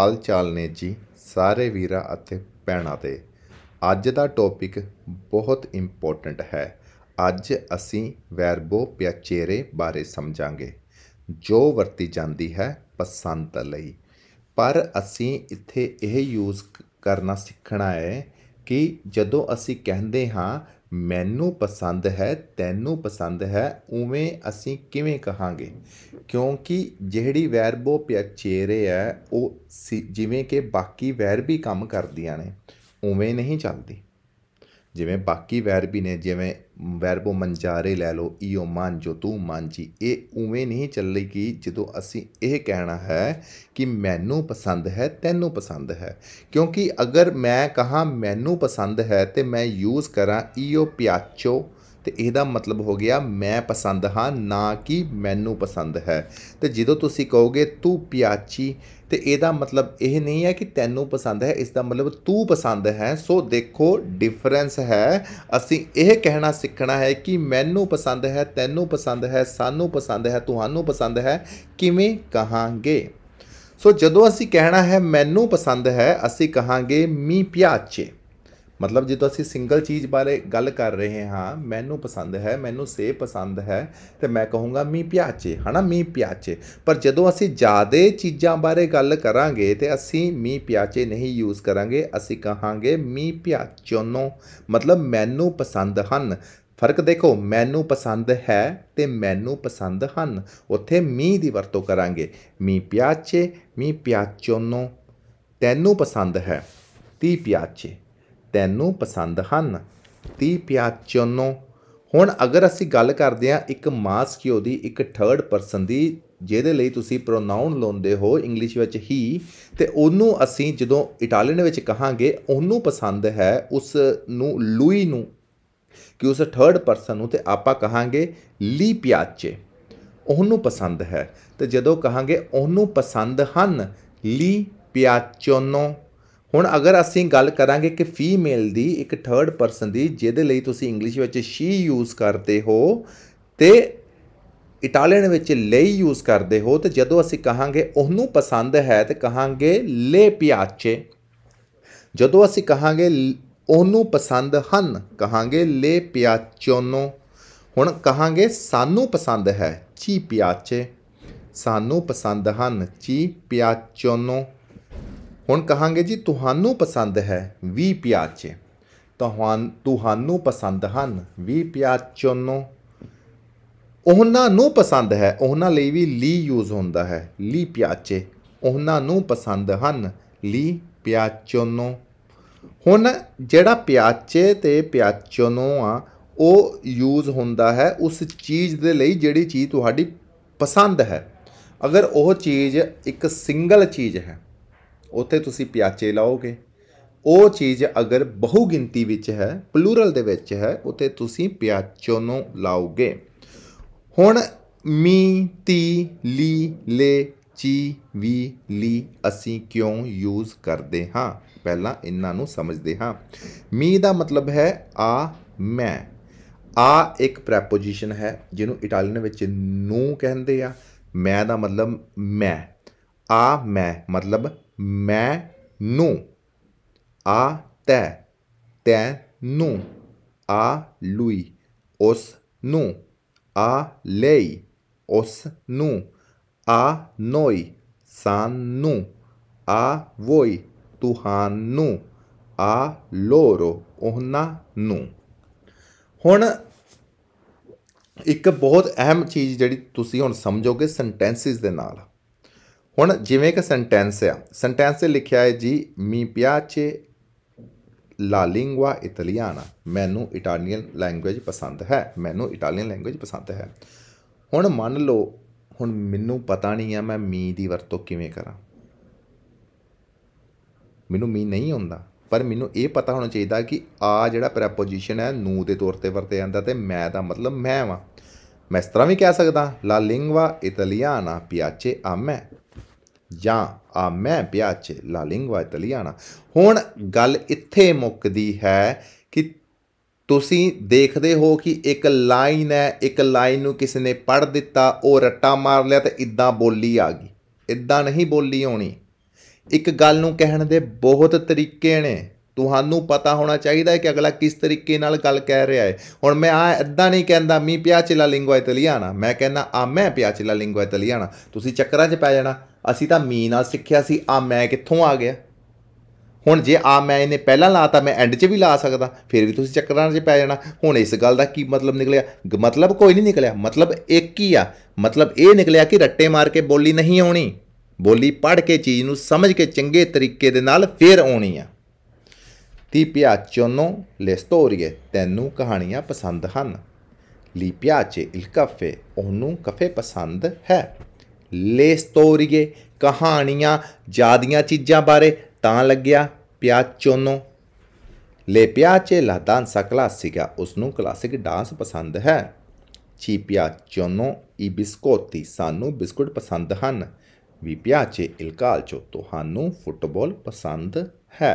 ਹਾਲ ਚਾਲ ਨੇ ਜੀ ਸਾਰੇ ਵੀਰਾ ਅਤੇ ਭੈਣਾ ਦੇ ਅੱਜ ਦਾ ਟੌਪਿਕ ਬਹੁਤ ਇੰਪੋਰਟੈਂਟ ਹੈ ਅੱਜ ਅਸੀਂ ਵੈਰਬੋ ਪਿਆਚੇਰੇ ਬਾਰੇ ਸਮਝਾਂਗੇ ਜੋ ਵਰਤੀ ਜਾਂਦੀ ਹੈ ਪਸੰਦ ਲਈ ਪਰ ਅਸੀਂ ਇੱਥੇ ਇਹ ਯੂਜ਼ ਕਰਨਾ ਸਿੱਖਣਾ ਹੈ ਕਿ ਜਦੋਂ ਅਸੀਂ ਕਹਿੰਦੇ ਹਾਂ ਮੈਨੂੰ ਪਸੰਦ ਹੈ ਤੈਨੂੰ ਪਸੰਦ ਹੈ ਉਵੇਂ ਅਸੀਂ ਕਿਵੇਂ ਕਹਾਂਗੇ ਕਿਉਂਕਿ ਜਿਹੜੀ ਵੈਰਬੋ ਪਿਆਚੇਰੇ ਹੈ ਉਹ ਜਿਵੇਂ ਕਿ ਬਾਕੀ ਵੈਰ ਵੀ ਕੰਮ ਕਰਦੀਆਂ ਨੇ ਉਵੇਂ ਨਹੀਂ ਚੱਲਦੀ ਜਿਵੇਂ ਬਾਕੀ ਵੈਰ ਵੀ ਨੇ ਜਿਵੇਂ ਵੈਰਬੋ ਮੰਜਾਰੇ ਲੈ ਲਓ ਈਓ ਜੋ ਤੂੰ ਮਾਂਜੀ ਇਹ ਉਵੇਂ ਨਹੀਂ ਕਿ ਜਦੋਂ ਅਸੀਂ ਇਹ ਕਹਿਣਾ ਹੈ ਕਿ ਮੈਨੂੰ ਪਸੰਦ ਹੈ ਤੈਨੂੰ ਪਸੰਦ ਹੈ ਕਿਉਂਕਿ ਅਗਰ ਮੈਂ ਕਹਾ ਮੈਨੂੰ ਪਸੰਦ ਹੈ ਤੇ ਮੈਂ ਯੂਜ਼ ਕਰਾਂ ਈਓ ਪਿਆਚੋ ਤੇ ਇਹਦਾ ਮਤਲਬ ਹੋ ਗਿਆ ਮੈਂ ਪਸੰਦ ਹਾਂ ਨਾ ਕਿ ਮੈਨੂੰ ਪਸੰਦ ਹੈ ਤੇ ਜਦੋਂ ਤੁਸੀਂ ਕਹੋਗੇ ਤੂੰ ਪਿਆਚੀ ਤੇ ਇਹਦਾ ਮਤਲਬ ਇਹ ਨਹੀਂ ਹੈ ਕਿ ਤੈਨੂੰ ਪਸੰਦ ਹੈ ਇਸ ਦਾ ਮਤਲਬ ਤੂੰ ਪਸੰਦ ਹੈ ਸੋ ਦੇਖੋ ਡਿਫਰੈਂਸ ਹੈ ਅਸੀਂ ਇਹ ਕਹਿਣਾ ਸਿੱਖਣਾ ਹੈ ਕਿ ਮੈਨੂੰ ਪਸੰਦ ਹੈ ਤੈਨੂੰ ਪਸੰਦ ਹੈ ਸਾਨੂੰ ਪਸੰਦ ਹੈ ਤੁਹਾਨੂੰ ਪਸੰਦ ਹੈ ਕਿਵੇਂ ਕਹਾਂਗੇ ਸੋ ਜਦੋਂ ਅਸੀਂ ਕਹਿਣਾ ਹੈ ਮੈਨੂੰ ਪਸੰਦ ਹੈ ਅਸੀਂ ਕਹਾਂਗੇ ਮੀ ਪਿਆਚੇ ਮਤਲਬ ਜਦੋਂ ਅਸੀਂ ਸਿੰਗਲ ਚੀਜ਼ ਬਾਰੇ ਗੱਲ ਕਰ ਰਹੇ ਹਾਂ ਮੈਨੂੰ ਪਸੰਦ ਹੈ ਮੈਨੂੰ ਸੇਬ ਪਸੰਦ ਹੈ ਤੇ ਮੈਂ ਕਹੂੰਗਾ ਮੀ ਪਿਆਚੇ ਹਨਾ ਮੀ ਪਿਆਚੇ ਪਰ ਜਦੋਂ ਅਸੀਂ ਜ਼ਿਆਦੇ ਚੀਜ਼ਾਂ ਬਾਰੇ ਗੱਲ ਕਰਾਂਗੇ ਤੇ ਅਸੀਂ ਮੀ ਪਿਆਚੇ ਨਹੀਂ ਯੂਜ਼ ਕਰਾਂਗੇ ਅਸੀਂ ਕਹਾਂਗੇ ਮੀ ਪਿਆਚੋਨੋ ਮਤਲਬ ਮੈਨੂੰ ਪਸੰਦ ਹਨ ਫਰਕ ਦੇਖੋ ਮੈਨੂੰ ਪਸੰਦ ਹੈ ਤੇ ਮੈਨੂੰ ਪਸੰਦ ਹਨ ਉੱਥੇ ਮੀ ਦੀ ਵਰਤੋਂ ਕਰਾਂਗੇ ਮੀ ਪਿਆਚੇ ਮੀ ਪਿਆਚੋਨੋ ਤੈਨੂੰ ਪਸੰਦ ਹੈ ਤੀ ਪਿਆਚੇ ਤੈਨੂੰ ਪਸੰਦ ਹਨ 30 ਪਿਆਚੋਨੋ ਹੁਣ ਅਗਰ ਅਸੀਂ ਗੱਲ ਕਰਦੇ ਹਾਂ ਇੱਕ ਮਾਸਕਿਓ ਦੀ ਇੱਕ ਥਰਡ ਪਰਸਨ ਦੀ ਜਿਹਦੇ ਲਈ ਤੁਸੀਂ ਪ੍ਰੋਨਾਉਨ ਲਾਉਂਦੇ ਹੋ ਇੰਗਲਿਸ਼ ਵਿੱਚ ਹੀ ਤੇ ਉਹਨੂੰ ਅਸੀਂ ਜਦੋਂ ਇਟਾਲੀਅਨ ਵਿੱਚ ਕਹਾਂਗੇ ਉਹਨੂੰ ਪਸੰਦ ਹੈ ਉਸ ਨੂੰ ਲੂਈ ਨੂੰ ਕਿ ਉਸ ਥਰਡ ਪਰਸਨ ਨੂੰ ਤੇ ਆਪਾਂ ਕਹਾਂਗੇ ਲੀ ਪਿਆਚੇ ਉਹਨੂੰ ਪਸੰਦ ਹੈ ਤੇ ਜਦੋਂ ਕਹਾਂਗੇ ਉਹਨੂੰ ਪਸੰਦ ਹਨ ਲੀ ਪਿਆਚੋਨੋ ਹੁਣ ਅਗਰ ਅਸੀਂ ਗੱਲ ਕਰਾਂਗੇ ਕਿ ਫੀਮੇਲ ਦੀ ਇੱਕ ਥਰਡ ਪਰਸਨ ਦੀ ਜਿਹਦੇ ਲਈ ਤੁਸੀਂ ਇੰਗਲਿਸ਼ ਵਿੱਚ ਸ਼ੀ ਯੂਜ਼ ਕਰਦੇ ਹੋ ਤੇ ਇਟਾਲੀਅਨ ਵਿੱਚ ਲਈ ਯੂਜ਼ ਕਰਦੇ ਹੋ ਤੇ ਜਦੋਂ ਅਸੀਂ ਕਹਾਂਗੇ ਉਹਨੂੰ ਪਸੰਦ ਹੈ ਤੇ ਕਹਾਂਗੇ ਲੇ ਪਿਆਚੇ ਜਦੋਂ ਅਸੀਂ ਕਹਾਂਗੇ ਉਹਨੂੰ ਪਸੰਦ ਹਨ ਕਹਾਂਗੇ ਲੇ ਪਿਆਚੋਨੋ ਹੁਣ ਕਹਾਂਗੇ ਸਾਨੂੰ ਪਸੰਦ ਹੈ ਚੀ ਪਿਆਚੇ ਸਾਨੂੰ ਪਸੰਦ ਹਨ ਚੀ ਪਿਆਚੋਨੋ ਹੁਣ ਕਹਾਂਗੇ ਜੀ ਤੁਹਾਨੂੰ ਪਸੰਦ ਹੈ 20 ਪਿਆਚੇ ਤੁਹਾਨੂੰ ਤੁਹਾਨੂੰ ਪਸੰਦ ਹਨ 20 ਪਿਆਜ਼ੋਂ ਉਹਨਾਂ ਨੂੰ ਪਸੰਦ ਹੈ ਉਹਨਾਂ ਲਈ ਵੀ ਲੀ ਯੂਜ਼ ਹੁੰਦਾ ਹੈ ਲੀ ਪਿਆਚੇ ਉਹਨਾਂ ਨੂੰ ਪਸੰਦ ਹਨ ਲੀ ਪਿਆਜ਼ੋਂ ਹੁਣ ਜਿਹੜਾ ਪਿਆਚੇ ਤੇ ਪਿਆਜ਼ੋਂ ਆ ਉਹ ਯੂਜ਼ ਹੁੰਦਾ ਹੈ ਉਸ ਚੀਜ਼ ਦੇ ਲਈ ਜਿਹੜੀ ਚੀਜ਼ ਤੁਹਾਡੀ ਪਸੰਦ ਹੈ ਅਗਰ ਉਹ ਚੀਜ਼ ਇੱਕ ਸਿੰਗਲ ਚੀਜ਼ ਹੈ ਉੱਥੇ ਤੁਸੀਂ ਪਿਆਚੇ ਲਾਓਗੇ ਉਹ ਚੀਜ਼ ਅਗਰ ਬਹੁ ਗਿਣਤੀ ਵਿੱਚ ਹੈ ਪਲੂਰਲ ਦੇ ਵਿੱਚ ਹੈ ਉੱਥੇ ਤੁਸੀਂ ਪਿਆਚੋ ਨੂੰ ਲਾਓਗੇ ਹੁਣ ਮੀ ਤੀ ਲੀ ਲੇ ਚੀ ਵੀ ਲੀ ਅਸੀਂ ਕਿਉਂ ਯੂਜ਼ ਕਰਦੇ ਹਾਂ ਪਹਿਲਾਂ ਇਹਨਾਂ ਨੂੰ ਸਮਝਦੇ ਹਾਂ ਮੀ ਦਾ ਮਤਲਬ ਹੈ ਆ ਮੈਂ ਆ ਇੱਕ ਪ੍ਰੈਪੋਜੀਸ਼ਨ ਹੈ ਜਿਹਨੂੰ ਇਟਾਲੀਅਨ ਵਿੱਚ ਨੂੰ ਕਹਿੰਦੇ ਆ ਮੈਂ ਦਾ ਮਤਲਬ ਮੈਂ ਆ ਮੈਂ ਮਤਲਬ ਮੈਨੂੰ ਨੂੰ ਤੈਨੂੰ ਆਲੁਈ ਉਸਨੂੰ ਨੂੰ ਉਸਨੂੰ ਨੋਈ ਸਾਨੂੰ ਵੋਈ ਤੁਹਾਨੂੰ ਲੋਰੋ ਉਹਨਾਂ ਨੂੰ ਹੁਣ ਇੱਕ ਬਹੁਤ ਅਹਿਮ ਚੀਜ਼ ਜਿਹੜੀ ਤੁਸੀਂ ਹੁਣ ਸਮਝੋਗੇ ਸੈਂਟੈਂਸਿਸ ਦੇ ਨਾਲ ਹੁਣ ਜਿਵੇਂ ਕਿ ਸੈਂਟੈਂਸ ਆ ਸੈਂਟੈਂਸ ਤੇ ਲਿਖਿਆ ਹੈ ਜੀ ਮੀ ਪਿਆਚੇ ਲਾ ਲਿੰਗਵਾ ਇਟਾਲੀਆਨਾ ਮੈਨੂੰ ਇਟਾਲੀਅਨ ਲੈਂਗੁਏਜ ਪਸੰਦ ਹੈ ਮੈਨੂੰ ਇਟਾਲੀਅਨ ਲੈਂਗੁਏਜ ਪਸੰਦ ਹੈ ਹੁਣ ਮੰਨ ਲਓ ਹੁਣ ਮੈਨੂੰ ਪਤਾ ਨਹੀਂ ਆ ਮੈਂ ਮੀ ਦੀ ਵਰਤੋਂ ਕਿਵੇਂ ਕਰਾਂ ਮੈਨੂੰ ਮੀ ਨਹੀਂ ਹੁੰਦਾ ਪਰ ਮੈਨੂੰ ਇਹ ਪਤਾ ਹੋਣਾ ਚਾਹੀਦਾ ਕਿ ਆ ਜਿਹੜਾ ਪ੍ਰੈਪੋਜੀਸ਼ਨ ਹੈ ਨੂੰ ਦੇ ਤੌਰ ਤੇ ਵਰਤਿਆ ਜਾਂਦਾ ਤੇ ਮੈਂ ਦਾ ਮਤਲਬ ਮੈਂ ਵਾਂ ਮੈਂ ਇਸ ਤਰ੍ਹਾਂ ਵੀ ਕਹਿ ਸਕਦਾ ਲਾ ਲਿੰਗਵਾ ਇਟਾਲੀਆਨਾ ਪਿਆਚੇ ਆ ਮੈਂ ਜਾਂ ਆ ਮੈਂ ਪਿਆਚੇ ਲਾ ਲਿੰਗਵਾ ਤਲੀਆਣਾ ਹੁਣ ਗੱਲ ਇੱਥੇ ਮੁੱਕਦੀ ਹੈ ਕਿ ਤੁਸੀਂ ਦੇਖਦੇ ਹੋ ਕਿ ਇੱਕ ਲਾਈਨ ਹੈ ਇੱਕ ਲਾਈਨ ਨੂੰ ਕਿਸੇ ਨੇ ਪੜ ਦਿੱਤਾ ਉਹ ਰੱਟਾ ਮਾਰ ਲਿਆ ਤੇ ਇਦਾਂ ਬੋਲੀ ਆ ਗਈ ਇਦਾਂ ਨਹੀਂ ਬੋਲੀ ਹੋਣੀ ਇੱਕ ਗੱਲ ਨੂੰ ਕਹਿਣ ਦੇ ਬਹੁਤ ਤਰੀਕੇ ਨੇ ਤੁਹਾਨੂੰ ਪਤਾ ਹੋਣਾ ਚਾਹੀਦਾ ਹੈ ਕਿ ਅਗਲਾ ਕਿਸ ਤਰੀਕੇ ਨਾਲ ਗੱਲ ਕਹਿ ਰਿਹਾ ਹੈ ਹੁਣ ਮੈਂ ਆ ਇਦਾਂ ਨਹੀਂ ਕਹਿੰਦਾ ਮੀ ਪਿਆਚਿਲਾ ਚਿਲਾ ਲਿੰਗਵਾ ਮੈਂ ਕਹਿੰਦਾ ਆ ਮੈਂ ਪਿਆਚਿਲਾ ਚਿਲਾ ਲਿੰਗਵਾ ਤੁਸੀਂ ਚੱਕਰਾਂ 'ਚ ਪੈ ਜਾਣਾ ਅਸੀਂ ਤਾਂ ਮੀ ਨਾਲ ਸਿੱਖਿਆ ਸੀ ਆ ਮੈਂ ਕਿੱਥੋਂ ਆ ਗਿਆ ਹੁਣ ਜੇ ਆ ਮੈਂ ਇਹਨੇ ਪਹਿਲਾਂ ਲਾਤਾ ਮੈਂ ਐਂਡ 'ਚ ਵੀ ਲਾ ਸਕਦਾ ਫਿਰ ਵੀ ਤੁਸੀਂ ਚੱਕਰਾਂ 'ਚ ਪੈ ਜਾਣਾ ਹੁਣ ਇਸ ਗੱਲ ਦਾ ਕੀ ਮਤਲਬ ਨਿਕਲਿਆ ਮਤਲਬ ਕੋਈ ਨਹੀਂ ਨਿਕਲਿਆ ਮਤਲਬ ਇੱਕ ਹੀ ਆ ਮਤਲਬ ਇਹ ਨਿਕਲਿਆ ਕਿ ਰੱਟੇ ਮਾਰ ਕੇ ਬੋਲੀ ਨਹੀਂ ਆਉਣੀ ਬੋਲੀ ਪੜ੍ਹ ਕੇ ਚੀਜ਼ ਨੂੰ ਸਮਝ ਕੇ ਚੰਗੇ ਤਰੀਕੇ ਦੇ ਨਾਲ ਫੇਰ ਆਉਣੀ ਆ ਤੀ ਚੋਨੋ ਲੈ ਸਟੋਰੀਏ ਤੈਨੂੰ ਕਹਾਣੀਆਂ ਪਸੰਦ ਹਨ ਲੀ ਪਿਆਚੇ ਇਲ ਕਾਫੇ ਉਹਨੂੰ ਕਾਫੇ ਪਸੰਦ ਹੈ ਲੇਸ ਤੋਰੀਏ ਕਹਾਣੀਆਂ ਜਿਆਦੀਆਂ ਚੀਜ਼ਾਂ ਬਾਰੇ ਤਾਂ ਲੱਗਿਆ ਪਿਆ ਚੋਨੋ ਲੈ ਪਿਆ ਚੇ ਲਾ ਡਾਂਸਾ ਕਲਾਸਿਕਾ ਉਸ ਨੂੰ ਕਲਾਸਿਕ ਡਾਂਸ ਪਸੰਦ ਹੈ ਚੀ ਪਿਆ ਚੋਨੋ ਈ ਬਿਸਕੋਤੀ ਸਾਨੂੰ ਬਿਸਕੁਟ ਪਸੰਦ ਹਨ ਵੀ ਪਿਆ ਚੇ ਇਲਕਾਲਚੋ ਤੁਹਾਨੂੰ ਫੁੱਟਬਾਲ ਪਸੰਦ ਹੈ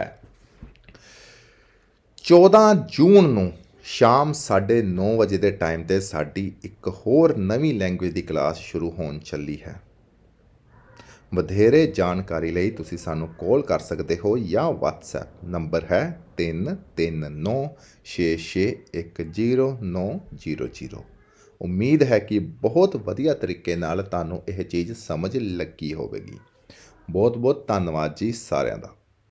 14 ਜੂਨ ਨੂੰ ਸ਼ਾਮ 9:30 ਵਜੇ ਦੇ ਟਾਈਮ ਤੇ ਸਾਡੀ ਇੱਕ ਹੋਰ ਨਵੀਂ ਲੈਂਗੁਏਜ ਦੀ ਕਲਾਸ ਸ਼ੁਰੂ ਹੋਣ ਚੱਲੀ ਹੈ ਵਧੇਰੇ ਜਾਣਕਾਰੀ ਲਈ ਤੁਸੀਂ ਸਾਨੂੰ ਕਾਲ ਕਰ ਸਕਦੇ ਹੋ ਜਾਂ WhatsApp ਨੰਬਰ ਹੈ 3396610900 ਉਮੀਦ ਹੈ ਕਿ ਬਹੁਤ ਵਧੀਆ ਤਰੀਕੇ ਨਾਲ ਤੁਹਾਨੂੰ ਇਹ ਚੀਜ਼ ਸਮਝ ਲੱਗੀ ਹੋਵੇਗੀ ਬਹੁਤ ਬਹੁਤ ਧੰਨਵਾਦ ਜੀ ਸਾਰਿਆਂ ਦਾ